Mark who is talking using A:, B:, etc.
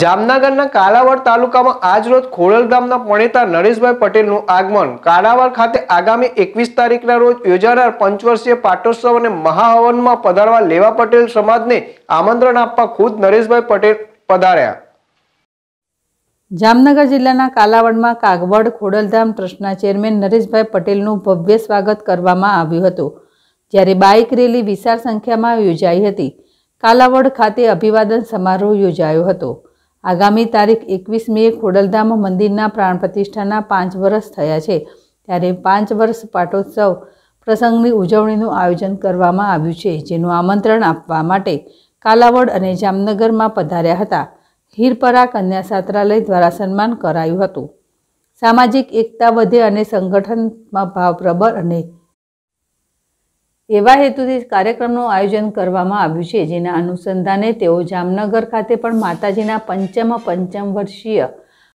A: જામનગરના કાલાવડ તાલુકામાં આજરોજ ખોડલ ગામના પ્રણેતા નરેશભાઈ પટેલનું આગમન કાલાવડ ખાતે આગામી એકવીસ તારીખના રોજ યોજાનાર પંચવર્ષીય પાટોત્સવ અને મહાહવનમાં પધારવા લેવા પટેલ સમાજને આમંત્રણ આપવા ખુદ નરેશભાઈ પટેલ પધાર્યા
B: જામનગર જિલ્લાના કાલાવડમાં કાગવડ ખોડલધામ ટ્રસ્ટના ચેરમેન નરેશભાઈ પટેલનું ભવ્ય સ્વાગત કરવામાં આવ્યું હતું જ્યારે બાઇક રેલી વિશાળ સંખ્યામાં યોજાઈ હતી કાલાવડ ખાતે અભિવાદન સમારોહ યોજાયો હતો આગામી તારીખ એકવીસ મે ખોડલધામ મંદિરના પ્રાણ પ્રતિષ્ઠાના પાંચ વર્ષ થયા છે ત્યારે પાંચ વર્ષ પાટોત્સવ પ્રસંગની ઉજવણીનું આયોજન કરવામાં આવ્યું છે જેનું આમંત્રણ આપવા માટે કાલાવડ અને જામનગરમાં પધાર્યા હતા હીરપરા કન્યા છાત્રાલય દ્વારા સન્માન કરાયું હતું સામાજિક એકતા વધે અને સંગઠનમાં ભાવ પ્રબળ અને એવા હેતુથી કાર્યક્રમનું આયોજન કરવામાં આવ્યું છે જેના અનુસંધાને તેઓ જામનગર ખાતે પણ માતાજીના પંચમ પંચમ વર્ષીય